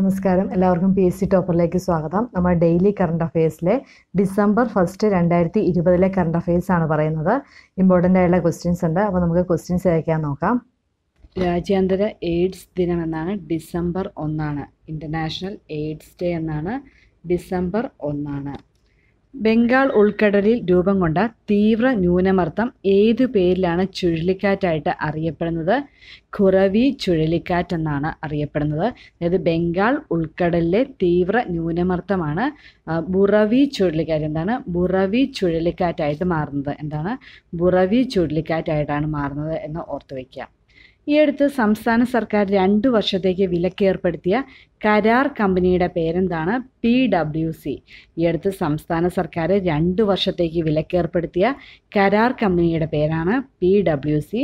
നമസ്കാരം എല്ലാവർക്കും P S C ടോപ്പറിലേക്ക് സ്വാഗതം നമ്മൾ ഡെയിലി കറണ്ട് അഫയേഴ്സിലെ ഡിസംബർ ഫസ്റ്റ് രണ്ടായിരത്തി ഇരുപതിലെ കറണ്ട് അഫയേഴ്സ് ആണ് പറയുന്നത് ഇമ്പോർട്ടൻ്റ് ആയിട്ടുള്ള ക്വസ്റ്റ്യൻസ് ഉണ്ട് അപ്പോൾ നമുക്ക് ക്വസ്റ്റ്യൻസ് അയക്കാൻ നോക്കാം രാജ്യാന്തര എയ്ഡ്സ് ദിനം എന്നാണ് ഡിസംബർ ഒന്നാണ് ഇൻ്റർനാഷണൽ എയ്ഡ്സ് ഡേ എന്നാണ് ഡിസംബർ ഒന്നാണ് ബംഗാൾ ഉൾക്കടലിൽ രൂപം കൊണ്ട തീവ്ര ന്യൂനമർദ്ദം ഏതു പേരിലാണ് ചുഴലിക്കാറ്റായിട്ട് അറിയപ്പെടുന്നത് കുറവി ചുഴലിക്കാറ്റ് എന്നാണ് അറിയപ്പെടുന്നത് അതായത് ബംഗാൾ ഉൾക്കടലിലെ തീവ്ര ന്യൂനമർദ്ദമാണ് ബുറവി ചുഴലിക്കാറ്റ് എന്താണ് ബുറവി ചുഴലിക്കാറ്റായിട്ട് മാറുന്നത് എന്താണ് ബുറവി ചുഴലിക്കാറ്റായിട്ടാണ് മാറുന്നത് എന്ന് ഓർത്തു വയ്ക്കുക ഈ അടുത്ത് സംസ്ഥാന സർക്കാർ രണ്ട് വർഷത്തേക്ക് വിലക്കേർപ്പെടുത്തിയ കരാർ കമ്പനിയുടെ പേരെന്താണ് പി ഡബ്ല്യു സി ഈ അടുത്ത് സംസ്ഥാന സർക്കാർ രണ്ട് വർഷത്തേക്ക് വിലക്കേർപ്പെടുത്തിയ കരാർ കമ്പനിയുടെ പേരാണ് പി ഡബ്ല്യു സി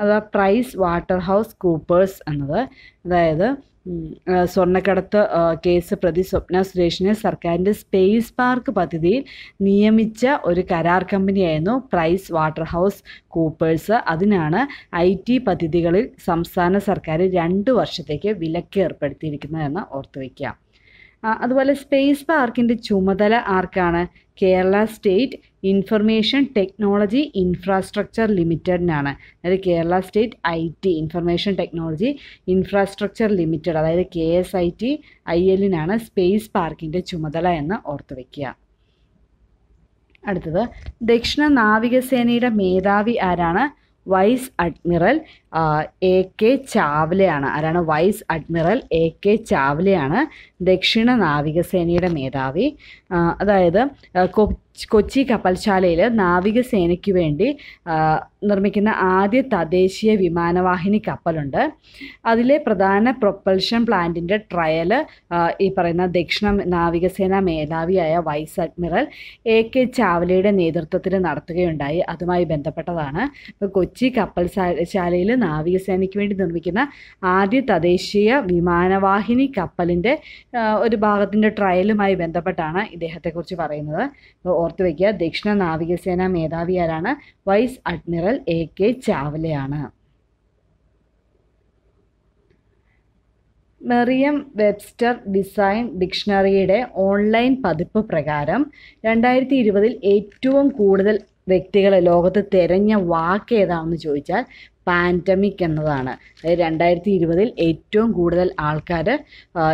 അഥവാ പ്രൈസ് വാട്ടർ ഹൗസ് കൂപ്പേഴ്സ് എന്നത് അതായത് സ്വർണ്ണക്കടത്ത് കേസ് പ്രതി സ്വപ്ന സുരേഷിനെ സർക്കാരിൻ്റെ സ്പേസ് പാർക്ക് പദ്ധതിയിൽ നിയമിച്ച ഒരു കരാർ കമ്പനിയായിരുന്നു പ്രൈസ് വാട്ടർ ഹൗസ് കൂപ്പേഴ്സ് അതിനാണ് ഐ ടി പദ്ധതികളിൽ സംസ്ഥാന സർക്കാർ രണ്ട് വർഷത്തേക്ക് വിലക്ക് ഏർപ്പെടുത്തിയിരിക്കുന്നതെന്ന് ഓർത്തുവയ്ക്കുക അതുപോലെ സ്പേസ് പാർക്കിൻ്റെ ചുമതല ആർക്കാണ് Kerala state information technology infrastructure ലിമിറ്റഡിനാണ് അതായത് Kerala state I T information technology infrastructure limited അതായത് K S I T I എല്ലിനാണ് സ്പേസ് പാർക്കിൻ്റെ ചുമതല എന്ന് ഓർത്തു വയ്ക്കുക അടുത്തത് ദക്ഷിണ നാവികസേനയുടെ മേധാവി ആരാണ് വൈസ് അഡ്മിറൽ എ കെ ചാവ്ലയാണ് ആരാണ് വൈസ് അഡ്മിറൽ എ കെ ചാവ്ലയാണ് ദക്ഷിണ നാവികസേനയുടെ മേധാവി അതായത് കൊച്ചി കപ്പൽശാലയിൽ നാവികസേനയ്ക്ക് വേണ്ടി നിർമ്മിക്കുന്ന ആദ്യ തദ്ദേശീയ വിമാനവാഹിനി കപ്പലുണ്ട് അതിലെ പ്രധാന പ്രൊപ്പൽഷൻ പ്ലാന്റിൻ്റെ ട്രയൽ ഈ പറയുന്ന ദക്ഷിണ നാവികസേന മേധാവിയായ വൈസ് അഡ്മിറൽ എ കെ ചാവ്ലയുടെ നേതൃത്വത്തിൽ നടത്തുകയുണ്ടായി അതുമായി ബന്ധപ്പെട്ടതാണ് ഇപ്പോൾ കൊച്ചി കപ്പൽശാലയിൽ നാവികസേനയ്ക്ക് വേണ്ടി നിർമ്മിക്കുന്ന ആദ്യ തദ്ദേശീയ വിമാനവാഹിനി കപ്പലിൻ്റെ ഒരു ഭാഗത്തിൻ്റെ ട്രയലുമായി ബന്ധപ്പെട്ടാണ് ഇദ്ദേഹത്തെക്കുറിച്ച് പറയുന്നത് ഓർത്തു വയ്ക്കുക ദക്ഷിണ നാവികസേന മേധാവി ആരാണ് വൈസ് അഡ്മിറൽ എ കെ ചാവലയാണ് മെറിയം വെബ്സ്റ്റർ ഡിസൈൻ ഡിക്ഷണറിയുടെ ഓൺലൈൻ പതിപ്പ് പ്രകാരം രണ്ടായിരത്തി ഇരുപതിൽ ഏറ്റവും കൂടുതൽ വ്യക്തികളെ ലോകത്ത് തിരഞ്ഞ വാക്ക് ഏതാണെന്ന് ചോദിച്ചാൽ പാൻഡമിക് എന്നതാണ് അതായത് രണ്ടായിരത്തി ഇരുപതിൽ ഏറ്റവും കൂടുതൽ ആൾക്കാർ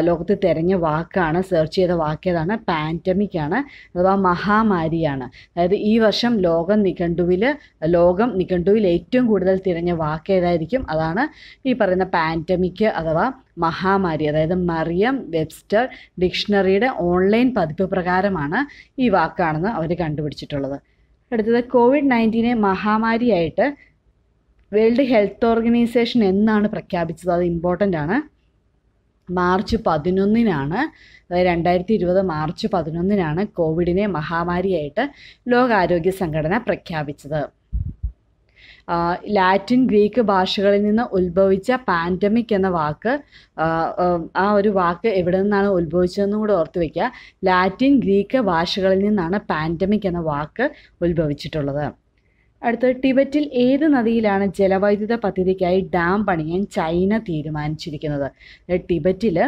ലോകത്ത് തിരഞ്ഞ വാക്കാണ് സെർച്ച് ചെയ്ത വാക്കേതാണ് പാൻഡമിക് ആണ് അഥവാ മഹാമാരിയാണ് അതായത് ഈ വർഷം ലോകം നിഘണ്ടുവിൽ ലോകം നിഘണ്ടുവിൽ ഏറ്റവും കൂടുതൽ തിരഞ്ഞ വാക്ക് ഏതായിരിക്കും അതാണ് ഈ പറയുന്ന പാൻഡമിക് അഥവാ മഹാമാരി അതായത് മറിയം വെബ്സ്റ്റർ ഡിക്ഷണറിയുടെ ഓൺലൈൻ പതിപ്പ് പ്രകാരമാണ് ഈ വാക്കാണെന്ന് അവർ കണ്ടുപിടിച്ചിട്ടുള്ളത് അടുത്തത് കോവിഡ് നയൻറ്റീനെ മഹാമാരിയായിട്ട് വേൾഡ് ഹെൽത്ത് ഓർഗനൈസേഷൻ എന്നാണ് പ്രഖ്യാപിച്ചത് അത് ഇമ്പോർട്ടൻ്റ് ആണ് മാർച്ച് പതിനൊന്നിനാണ് രണ്ടായിരത്തി ഇരുപത് മാർച്ച് പതിനൊന്നിനാണ് കോവിഡിനെ മഹാമാരിയായിട്ട് ലോകാരോഗ്യ സംഘടന പ്രഖ്യാപിച്ചത് ലാറ്റിൻ ഗ്രീക്ക് ഭാഷകളിൽ നിന്ന് ഉത്ഭവിച്ച പാൻഡമിക് എന്ന വാക്ക് ആ ഒരു വാക്ക് എവിടെ നിന്നാണ് ഉത്ഭവിച്ചതെന്നും കൂടെ ഓർത്ത് വയ്ക്കുക ലാറ്റിൻ ഗ്രീക്ക് ഭാഷകളിൽ നിന്നാണ് പാൻഡമിക് എന്ന വാക്ക് ഉത്ഭവിച്ചിട്ടുള്ളത് അടുത്തത് ടിബറ്റിൽ ഏത് നദിയിലാണ് ജലവൈദ്യുത പദ്ധതിക്കായി ഡാം പണിയാൻ ചൈന തീരുമാനിച്ചിരിക്കുന്നത് ടിബറ്റിൽ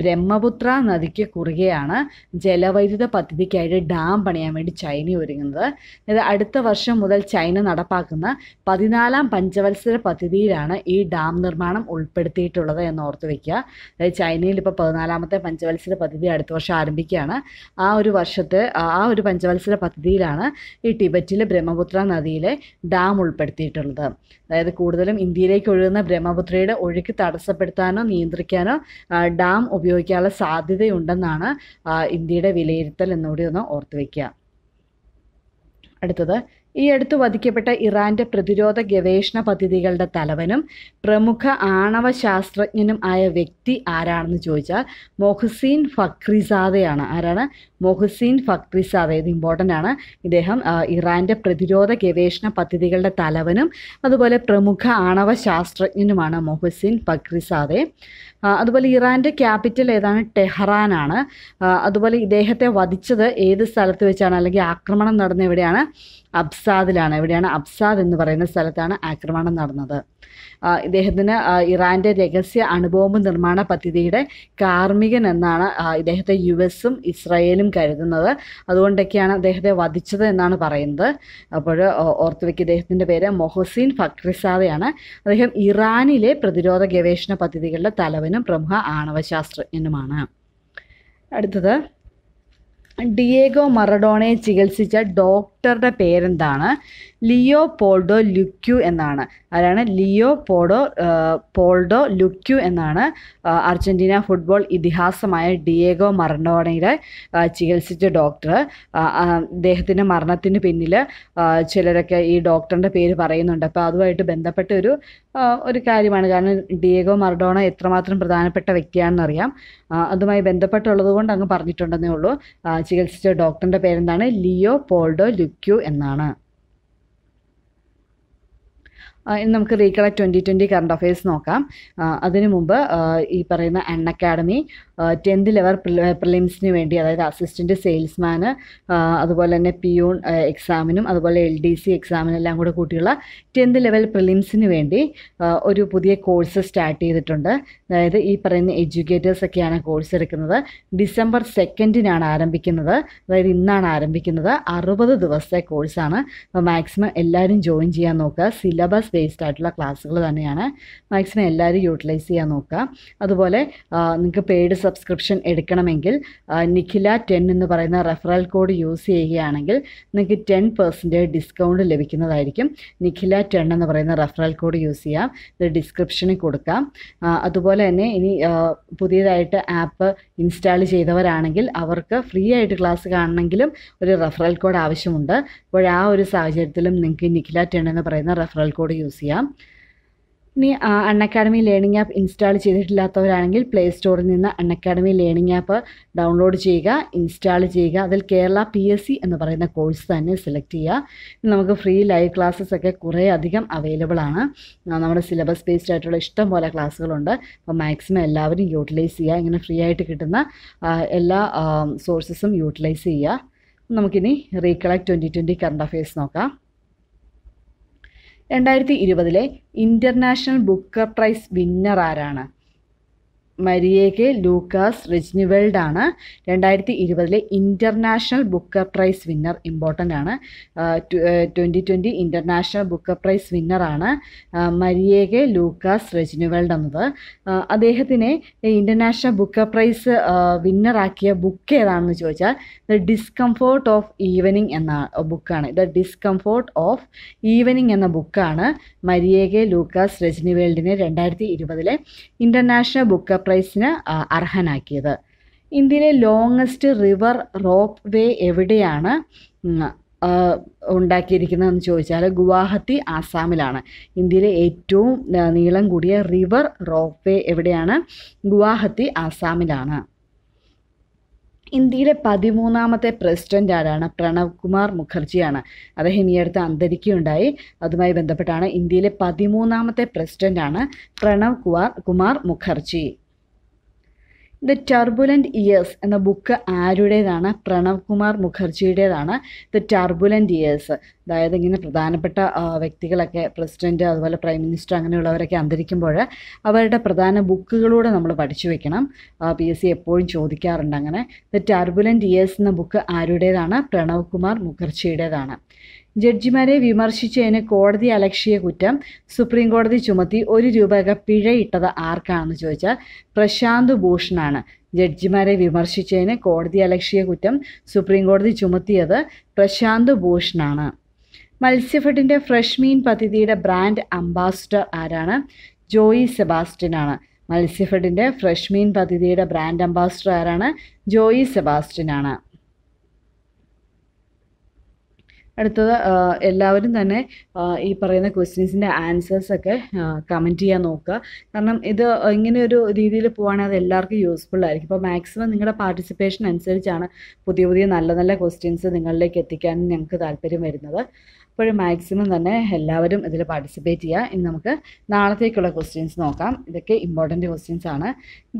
ബ്രഹ്മപുത്ര നദിക്ക് കുറുകെയാണ് ജലവൈദ്യുത പദ്ധതിക്കായിട്ട് ഡാം പണിയാൻ വേണ്ടി ചൈന ഒരുങ്ങുന്നത് ഇത് അടുത്ത വർഷം മുതൽ ചൈന നടപ്പാക്കുന്ന പതിനാലാം പഞ്ചവത്സര പദ്ധതിയിലാണ് ഈ ഡാം നിർമ്മാണം ഉൾപ്പെടുത്തിയിട്ടുള്ളത് എന്ന് ഓർത്ത് വയ്ക്കുക അതായത് ചൈനയിൽ ഇപ്പോൾ പതിനാലാമത്തെ പഞ്ചവത്സര പദ്ധതി അടുത്ത വർഷം ആരംഭിക്കുകയാണ് ആ ഒരു വർഷത്തെ ആ ഒരു പഞ്ചവത്സര പദ്ധതിയിലാണ് ഈ ടിബറ്റിലെ ബ്രഹ്മപുത്ര നദിയിലെ ഡാം ഉൾപ്പെടുത്തിയിട്ടുള്ളത് അതായത് കൂടുതലും ഇന്ത്യയിലേക്ക് ഒഴുകുന്ന ബ്രഹ്മപുത്രയുടെ ഒഴുക്ക് തടസ്സപ്പെടുത്താനോ നിയന്ത്രിക്കാനോ ഡാം ഉപയോഗിക്കാനുള്ള സാധ്യതയുണ്ടെന്നാണ് ഇന്ത്യയുടെ വിലയിരുത്തൽ എന്നുകൂടി ഒന്ന് ഓർത്തു വയ്ക്കുക അടുത്തത് ഈ അടുത്ത് വധിക്കപ്പെട്ട ഇറാന്റെ പ്രതിരോധ ഗവേഷണ പദ്ധതികളുടെ തലവനും പ്രമുഖ ആണവ ശാസ്ത്രജ്ഞനും ആയ വ്യക്തി ആരാണെന്ന് ചോദിച്ചാൽ മൊഹസീൻ ഫക്രിസാദയാണ് ആരാണ് മൊഹസീൻ ഫക്രിസാദ ഇത് ഇമ്പോർട്ടൻ്റ് ആണ് ഇദ്ദേഹം ഇറാന്റെ പ്രതിരോധ ഗവേഷണ പദ്ധതികളുടെ തലവനും അതുപോലെ പ്രമുഖ ആണവ ശാസ്ത്രജ്ഞനുമാണ് മൊഹസീൻ ഫക്രിസാദെ അതുപോലെ ഇറാൻ്റെ ക്യാപിറ്റൽ ഏതാണ് ആണ് അതുപോലെ ഇദ്ദേഹത്തെ വധിച്ചത് ഏത് സ്ഥലത്ത് വെച്ചാണ് അല്ലെങ്കിൽ ആക്രമണം നടന്ന എവിടെയാണ് അബ്സാദിലാണ് എവിടെയാണ് അബ്സാദ് എന്ന് പറയുന്ന സ്ഥലത്താണ് ആക്രമണം നടന്നത് ഇദ്ദേഹത്തിന് ഇറാൻ്റെ രഹസ്യ അണുബോംബ് നിർമ്മാണ പദ്ധതിയുടെ കാർമ്മികൻ എന്നാണ് ഇദ്ദേഹത്തെ യു എസും ഇസ്രായേലും കരുതുന്നത് അതുകൊണ്ടൊക്കെയാണ് അദ്ദേഹത്തെ വധിച്ചത് എന്നാണ് പറയുന്നത് അപ്പോൾ ഓർത്തു വെക്കുക ഇദ്ദേഹത്തിൻ്റെ പേര് മൊഹസീൻ ഫക്രിസാദയാണ് അദ്ദേഹം ഇറാനിലെ പ്രതിരോധ ഗവേഷണ പദ്ധതികളുടെ തലവനും പ്രമുഖ ആണവശാസ്ത്രജ്ഞനുമാണ് അടുത്തത് ഡിയേഗോ മറഡോണയെ ചികിത്സിച്ച ഡോക്ടർ സ്culptor പേരെന്താണ് ലിയോ പോൾഡോ ലുക്യു എന്നാണ് ആരാണ് ലിയോ പോഡോ പോൾഡോ ലുക്യു എന്നാണ് അർജൻറ്റീന ഫുട്ബോൾ ഇതിഹാസമായ ഡിയേഗോ മറഡോണയുടെ ചികിത്സിച്ച ഡോക്ടർ അദ്ദേഹത്തിൻ്റെ മരണത്തിന് പിന്നിൽ ചിലരൊക്കെ ഈ ഡോക്ടറിൻ്റെ പേര് പറയുന്നുണ്ട് അപ്പോൾ അതുമായിട്ട് ബന്ധപ്പെട്ട ഒരു ഒരു കാര്യമാണ് കാരണം ഡിയേഗോ മറഡോണ എത്രമാത്രം പ്രധാനപ്പെട്ട വ്യക്തിയാണെന്നറിയാം അതുമായി ബന്ധപ്പെട്ടുള്ളത് കൊണ്ട് അങ്ങ് പറഞ്ഞിട്ടുണ്ടെന്നേ ഉള്ളൂ ചികിത്സിച്ച ഡോക്ടറിൻ്റെ പേരെന്താണ് ലിയോ പോൾഡോ ലുക്യു ക്യു എന്നാണ് ഇനി നമുക്ക് റീകള ട്വൻറ്റി ട്വൻറ്റി കറണ്ട് അഫയേഴ്സ് നോക്കാം അതിനു മുമ്പ് ഈ പറയുന്ന അൺ അക്കാഡമി ടെൻത്ത് ലെവൽ പ്രിലിംസിന് വേണ്ടി അതായത് അസിസ്റ്റൻറ്റ് സെയിൽസ്മാന് അതുപോലെ തന്നെ പിയൂൺ എക്സാമിനും അതുപോലെ എൽ ഡി സി എക്സാമിനും എല്ലാം കൂടെ കൂട്ടിയുള്ള ടെൻത്ത് ലെവൽ പ്രിലിംസിന് വേണ്ടി ഒരു പുതിയ കോഴ്സ് സ്റ്റാർട്ട് ചെയ്തിട്ടുണ്ട് അതായത് ഈ പറയുന്ന എഡ്യൂക്കേറ്റേഴ്സ് കോഴ്സ് എടുക്കുന്നത് ഡിസംബർ സെക്കൻഡിനാണ് ആരംഭിക്കുന്നത് അതായത് ഇന്നാണ് ആരംഭിക്കുന്നത് അറുപത് ദിവസത്തെ കോഴ്സാണ് അപ്പോൾ മാക്സിമം എല്ലാവരും ജോയിൻ ചെയ്യാൻ നോക്കുക സിലബസ് ബേസ്ഡ് ആയിട്ടുള്ള ക്ലാസ്സുകൾ തന്നെയാണ് മാക്സിമം എല്ലാവരും യൂട്ടിലൈസ് ചെയ്യാൻ നോക്കുക അതുപോലെ നിങ്ങൾക്ക് പെയ്ഡ് സബ്സ്ക്രിപ്ഷൻ എടുക്കണമെങ്കിൽ നിഖില ടെൻ എന്ന് പറയുന്ന റെഫറൽ കോഡ് യൂസ് ചെയ്യുകയാണെങ്കിൽ നിങ്ങൾക്ക് ടെൻ പെർസെൻറ്റേജ് ഡിസ്കൗണ്ട് ലഭിക്കുന്നതായിരിക്കും നിഖില ടെൻ എന്ന് പറയുന്ന റെഫറൽ കോഡ് യൂസ് ചെയ്യാം ഇത് ഡിസ്ക്രിപ്ഷനിൽ കൊടുക്കാം അതുപോലെ തന്നെ ഇനി പുതിയതായിട്ട് ആപ്പ് ഇൻസ്റ്റാൾ ചെയ്തവരാണെങ്കിൽ അവർക്ക് ഫ്രീ ആയിട്ട് ക്ലാസ് കാണണമെങ്കിലും ഒരു റെഫറൽ കോഡ് ആവശ്യമുണ്ട് അപ്പോൾ ആ ഒരു സാഹചര്യത്തിലും നിങ്ങൾക്ക് നിഖില ടെൻ എന്ന് പറയുന്ന റെഫറൽ കോഡ് യൂസ് ചെയ്യാം ഇനി Unacademy learning app install ചെയ്തിട്ടില്ലാത്തവരാണെങ്കിൽ പ്ലേ സ്റ്റോറിൽ നിന്ന് Unacademy learning app download ചെയ്യുക ഇൻസ്റ്റാൾ ചെയ്യുക അതിൽ കേരള പി എസ് സി എന്ന് പറയുന്ന കോഴ്സ് തന്നെ സെലക്ട് ചെയ്യുക നമുക്ക് ഫ്രീ ലൈവ് ക്ലാസ്സസ് ഒക്കെ കുറേ അധികം അവൈലബിൾ ആണ് നമ്മുടെ സിലബസ് ബേസ്ഡ് ആയിട്ടുള്ള ഇഷ്ടം പോലെ ക്ലാസ്സുകളുണ്ട് അപ്പോൾ മാക്സിമം എല്ലാവരും യൂട്ടിലൈസ് ചെയ്യുക ഇങ്ങനെ ഫ്രീ ആയിട്ട് കിട്ടുന്ന എല്ലാ സോഴ്സസും യൂട്ടിലൈസ് ചെയ്യുക നമുക്കിനി recollect twenty twenty current affairs നോക്കാം രണ്ടായിരത്തി ഇരുപതിലെ ഇൻ്റർനാഷണൽ ബുക്കർ പ്രൈസ് വിന്നർ ആരാണ് മരിയേഗെ ലൂക്കാസ് റിജ്നിവേൾഡ് ആണ് രണ്ടായിരത്തി ഇരുപതിലെ international book prize winner important ആണ് twenty twenty international book prize വിന്നറാണ് മരിയേഗെ ലൂക്കാസ് റെജ്നിവെൽഡ് എന്നത് അദ്ദേഹത്തിനെ ഇൻ്റർനാഷണൽ ബുക്ക് പ്രൈസ് വിന്നറാക്കിയ ബുക്ക് ഏതാണെന്ന് ചോദിച്ചാൽ ദ ഡിസ്കംഫോർട്ട് ഓഫ് ഈവനിങ് എന്ന ബുക്കാണ് ദ ഡിസ്കംഫോർട്ട് ഓഫ് ഈവനിങ് എന്ന ബുക്കാണ് മരിയേഗെ ലൂക്കാസ് റെജ്നിവെൽഡിനെ രണ്ടായിരത്തി ഇരുപതിലെ ഇൻ്റർനാഷണൽ ബുക്ക് പ്രൈസിന് അർഹനാക്കിയത് ഇന്ത്യയിലെ ലോങ്ങസ്റ്റ് റിവർ റോപ്പ് വേ എവിടെയാണ് ഉണ്ടാക്കിയിരിക്കുന്നതെന്ന് ചോദിച്ചാൽ ഗുവാഹത്തി ആസാമിലാണ് ഇന്ത്യയിലെ ഏറ്റവും നീളം കൂടിയ റിവർ റോപ്പ് വേ എവിടെയാണ് ഗുവാഹത്തി ആസാമിലാണ് ഇന്ത്യയിലെ പതിമൂന്നാമത്തെ പ്രസിഡന്റ് ആരാണ് പ്രണവ് കുമാർ മുഖർജിയാണ് അദ്ദേഹം ഈ അടുത്ത് അന്തരിക്കുകയുണ്ടായി അതുമായി ബന്ധപ്പെട്ടാണ് ഇന്ത്യയിലെ പതിമൂന്നാമത്തെ പ്രസിഡന്റാണ് Pranab Kumar Kumar Mukherjee the turbulent years എന്ന ബുക്ക് ആരുടേതാണ് പ്രണവ് കുമാർ മുഖർജിയുടേതാണ് ദ ടർബുലൻറ്റ് ഇയേഴ്സ് അതായത് ഇങ്ങനെ പ്രധാനപ്പെട്ട വ്യക്തികളൊക്കെ പ്രസിഡൻറ്റ് അതുപോലെ പ്രൈം മിനിസ്റ്റർ അങ്ങനെയുള്ളവരൊക്കെ അന്തരിക്കുമ്പോൾ അവരുടെ പ്രധാന ബുക്കുകളൂടെ നമ്മൾ പഠിച്ചു വെക്കണം പി എസ് സി എപ്പോഴും ചോദിക്കാറുണ്ട് അങ്ങനെ ദ ടർബുലൻറ്റ് ഇയേഴ്സ് എന്ന ബുക്ക് ആരുടേതാണ് പ്രണവ് കുമാർ മുഖർജിയുടേതാണ് ജഡ്ജിമാരെ വിമർശിച്ചതിന് കോടതി അലക്ഷ്യ കുറ്റം സുപ്രീം കോടതി ചുമത്തി ഒരു രൂപയൊക്കെ പിഴയിട്ടത് ആർക്കാണെന്ന് ചോദിച്ചാൽ പ്രശാന്ത് ഭൂഷണാണ് ജഡ്ജിമാരെ വിമർശിച്ചതിന് കോടതി അലക്ഷ്യ കുറ്റം സുപ്രീം കോടതി ചുമത്തിയത് പ്രശാന്ത് ഭൂഷണാണ് മത്സ്യഫെഡിൻ്റെ ഫ്രഷ് മീൻ പദ്ധതിയുടെ ബ്രാൻഡ് അംബാസിഡർ ആരാണ് ജോയി ആണ് മത്സ്യഫെഡിൻ്റെ ഫ്രഷ് മീൻ പദ്ധതിയുടെ ബ്രാൻഡ് അംബാസിഡർ ആരാണ് ജോയി ആണ് അടുത്തത് എല്ലാവരും തന്നെ ഈ പറയുന്ന ക്വസ്റ്റ്യൻസിൻ്റെ ആൻസേഴ്സൊക്കെ കമൻറ്റ് ചെയ്യാൻ നോക്കുക കാരണം ഇത് ഇങ്ങനെ ഒരു രീതിയിൽ പോവുകയാണെങ്കിൽ അത് എല്ലാവർക്കും യൂസ്ഫുൾ ആയിരിക്കും അപ്പോൾ മാക്സിമം നിങ്ങളുടെ പാർട്ടിസിപ്പേഷൻ അനുസരിച്ചാണ് പുതിയ പുതിയ നല്ല നല്ല ക്വസ്റ്റ്യൻസ് നിങ്ങളിലേക്ക് എത്തിക്കാൻ ഞങ്ങൾക്ക് താല്പര്യം വരുന്നത് അപ്പോൾ മാക്സിമം തന്നെ എല്ലാവരും ഇതിൽ പാർട്ടിസിപ്പേറ്റ് ചെയ്യുക ഇനി നമുക്ക് നാളത്തേക്കുള്ള ക്വസ്റ്റ്യൻസ് നോക്കാം ഇതൊക്കെ ഇമ്പോർട്ടൻറ്റ് ക്വസ്റ്റ്യൻസ് ആണ്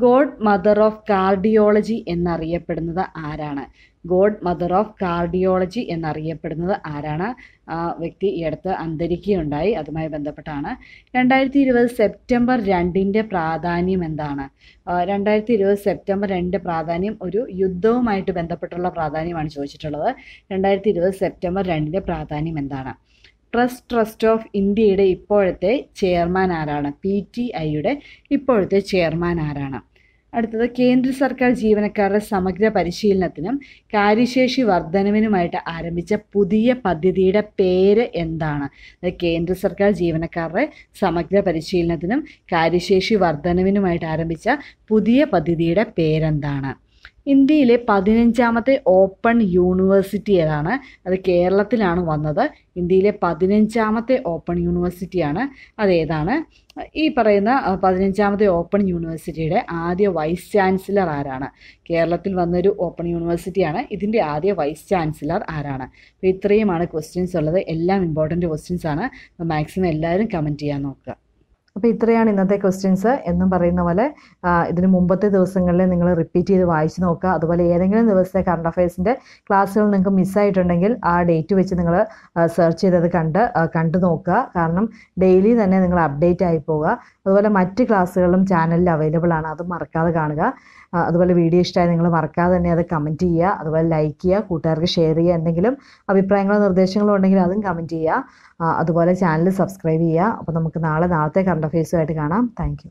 ഗോഡ് മദർ ഓഫ് കാർഡിയോളജി എന്നറിയപ്പെടുന്നത് ആരാണ് ഗോഡ് മദർ ഓഫ് കാർഡിയോളജി എന്നറിയപ്പെടുന്നത് ആരാണ് ആ വ്യക്തി ഈ അടുത്ത് അന്തരിക്കുകയുണ്ടായി അതുമായി ബന്ധപ്പെട്ടാണ് രണ്ടായിരത്തി ഇരുപത് സെപ്റ്റംബർ രണ്ടിൻ്റെ പ്രാധാന്യം എന്താണ് രണ്ടായിരത്തി ഇരുപത് സെപ്റ്റംബർ രണ്ടിൻ്റെ പ്രാധാന്യം ഒരു യുദ്ധവുമായിട്ട് ബന്ധപ്പെട്ടുള്ള പ്രാധാന്യമാണ് ചോദിച്ചിട്ടുള്ളത് രണ്ടായിരത്തി ഇരുപത് സെപ്റ്റംബർ രണ്ടിൻ്റെ പ്രാധാന്യം എന്താണ് ട്രസ്റ്റ് ട്രസ്റ്റ് ഓഫ് ഇന്ത്യയുടെ ഇപ്പോഴത്തെ ചെയർമാൻ ആരാണ് പി ടി ഐയുടെ ഇപ്പോഴത്തെ ചെയർമാൻ ആരാണ് അടുത്തത് കേന്ദ്ര സർക്കാർ ജീവനക്കാരുടെ സമഗ്ര പരിശീലനത്തിനും കാര്യശേഷി വർധനവിനുമായിട്ട് ആരംഭിച്ച പുതിയ പദ്ധതിയുടെ പേര് എന്താണ് കേന്ദ്ര സർക്കാർ ജീവനക്കാരുടെ സമഗ്ര പരിശീലനത്തിനും കാര്യശേഷി വർധനവിനുമായിട്ട് ആരംഭിച്ച പുതിയ പദ്ധതിയുടെ പേരെന്താണ് ഇന്ത്യയിലെ പതിനഞ്ചാമത്തെ ഓപ്പൺ യൂണിവേഴ്സിറ്റി ഏതാണ് അത് കേരളത്തിലാണ് വന്നത് ഇന്ത്യയിലെ പതിനഞ്ചാമത്തെ ഓപ്പൺ യൂണിവേഴ്സിറ്റിയാണ് അതേതാണ് ഈ പറയുന്ന പതിനഞ്ചാമത്തെ ഓപ്പൺ യൂണിവേഴ്സിറ്റിയുടെ ആദ്യ വൈസ് ചാൻസലർ ആരാണ് കേരളത്തിൽ വന്നൊരു ഓപ്പൺ യൂണിവേഴ്സിറ്റിയാണ് ഇതിൻ്റെ ആദ്യ വൈസ് ചാൻസലർ ആരാണ് അപ്പോൾ ഇത്രയുമാണ് ക്വസ്റ്റ്യൻസ് ഉള്ളത് എല്ലാം ഇമ്പോർട്ടൻറ്റ് ക്വസ്റ്റ്യൻസ് ആണ് മാക്സിമം എല്ലാവരും കമൻറ്റ് ചെയ്യാൻ നോക്കുക അപ്പോൾ ഇത്രയാണ് ഇന്നത്തെ ക്വസ്റ്റ്യൻസ് എന്നും പറയുന്ന പോലെ ഇതിന് മുമ്പത്തെ ദിവസങ്ങളിൽ നിങ്ങൾ റിപ്പീറ്റ് ചെയ്ത് വായിച്ചു നോക്കുക അതുപോലെ ഏതെങ്കിലും ദിവസത്തെ കറണ്ട് അഫയേഴ്സിൻ്റെ ക്ലാസ്സുകൾ നിങ്ങൾക്ക് മിസ്സായിട്ടുണ്ടെങ്കിൽ ആ ഡേറ്റ് വെച്ച് നിങ്ങൾ സെർച്ച് ചെയ്തത് കണ്ട് കണ്ടു നോക്കുക കാരണം ഡെയിലി തന്നെ നിങ്ങൾ അപ്ഡേറ്റ് ആയി പോവുക അതുപോലെ മറ്റ് ക്ലാസ്സുകളും ചാനലിൽ അവൈലബിൾ ആണ് അത് മറക്കാതെ കാണുക അതുപോലെ വീഡിയോ ഇഷ്ടമായി നിങ്ങൾ മറക്കാതെ തന്നെ അത് കമൻറ്റ് ചെയ്യുക അതുപോലെ ലൈക്ക് ചെയ്യുക കൂട്ടുകാർക്ക് ഷെയർ ചെയ്യുക എന്തെങ്കിലും അഭിപ്രായങ്ങളോ നിർദ്ദേശങ്ങളോ ഉണ്ടെങ്കിൽ അതും കമൻറ്റ് ചെയ്യുക അതുപോലെ ചാനൽ സബ്സ്ക്രൈബ് ചെയ്യുക അപ്പോൾ നമുക്ക് നാളെ നാളത്തെ കണ്ട കേട്ടോ ഫേസുമായിട്ട് കാണാം താങ്ക്